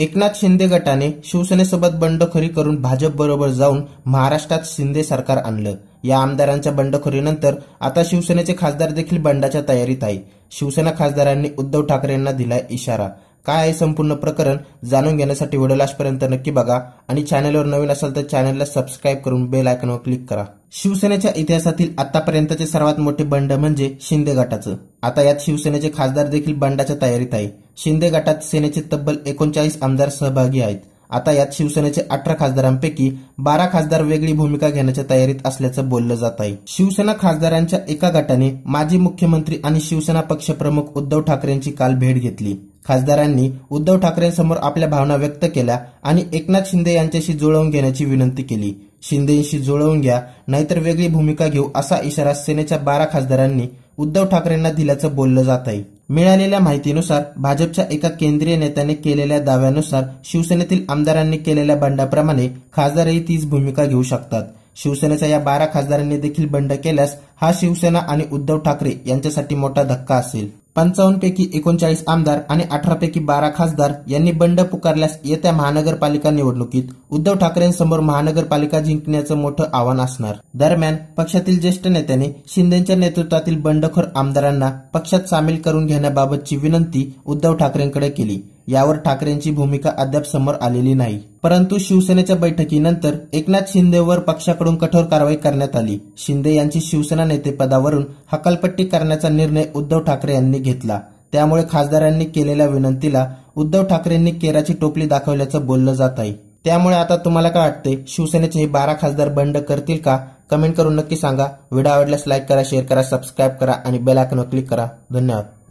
एकनाथ शिंदे गटाने शिवसेनेसोबत बंडखोरी करून बरोबर जाऊन महाराष्ट्रात शिंदे सरकार आणलं या आमदारांच्या बंडखोरीनंतर आता शिवसेनेचे खासदार देखील बंडाच्या तयारीत आहे शिवसेना खासदारांनी उद्धव ठाकरेंना दिलाय इशारा काय आहे संपूर्ण प्रकरण जाणून घेण्यासाठी व्हिडिओ पर्यंत नक्की बघा आणि चॅनलवर नवीन असाल तर चॅनलला सबस्क्राईब करून बेल आयकॉनवर क्लिक करा शिवसेनेच्या इतिहासातील आतापर्यंतचे सर्वात मोठे बंड म्हणजे शिंदे गटाचं आता यात शिवसेनेचे खासदार देखील बंडाच्या तयारीत आहे शिंदे गटात सेनेचे तब्बल एकोणचाळीस आमदार सहभागी आहेत आता यात शिवसेनेचे अठरा खासदारांपैकी बारा खासदार वेगळी भूमिका घेण्याच्या तयारीत असल्याचं बोललं जात आहे शिवसेना खासदारांच्या एका गटाने माजी मुख्यमंत्री आणि शिवसेना पक्षप्रमुख उद्धव ठाकरेंची काल भेट घेतली खासदारांनी उद्धव ठाकरेंसमोर आपल्या भावना व्यक्त केल्या आणि एकनाथ शिंदे यांच्याशी जुळवून घेण्याची विनंती केली शिंदेशी जुळवून घ्या नाहीतर वेगळी भूमिका घेऊ असा इशारा सेनेच्या बारा खासदारांनी उद्धव ठाकरेंना दिल्याचं बोललं जात आहे मिळालेल्या माहितीनुसार भाजपच्या एका केंद्रीय नेत्याने केलेल्या दाव्यानुसार शिवसेनेतील आमदारांनी केलेल्या बंडाप्रमाणे खासदारही तीच भूमिका घेऊ शकतात शिवसेनेच्या या बारा खासदारांनी देखील बंड केल्यास हा शिवसेना आणि उद्धव ठाकरे यांच्यासाठी मोठा धक्का असेल पंचावन्न पैकी एकोणचाळीस आमदार आणि अठरापैकी बारा खासदार यांनी बंड पुकारल्यास येत्या महानगरपालिका निवडणुकीत उद्धव ठाकरेंसमोर महानगरपालिका जिंकण्याचं मोठं आव्हान असणार दरम्यान पक्षातील ज्येष्ठ नेत्यांनी शिंदेच्या नेतृत्वातील बंडखोर आमदारांना पक्षात सामील करून घेण्याबाबतची विनंती उद्धव ठाकरेंकडे केली यावर ठाकरेंची भूमिका अद्याप समोर आलेली नाही परंतु शिवसेनेच्या बैठकीनंतर एकनाथ शिंदेवर पक्षाकडून कठोर कारवाई करण्यात आली शिंदे यांची शिवसेना नेतेपदावरून हकालपट्टी करण्याचा निर्णय उद्धव ठाकरे यांनी घेतला त्यामुळे खासदारांनी केलेल्या विनंतीला उद्धव ठाकरेंनी केराची टोपली दाखवल्याचं बोललं जात आहे त्यामुळे आता तुम्हाला काय वाटते शिवसेनेचे हे बारा खासदार बंड करतील का कमेंट करून नक्की सांगा व्हिडिओ आवडल्यास लाईक करा शेअर करा सबस्क्राईब करा आणि बेल आयकॉनवर क्लिक करा धन्यवाद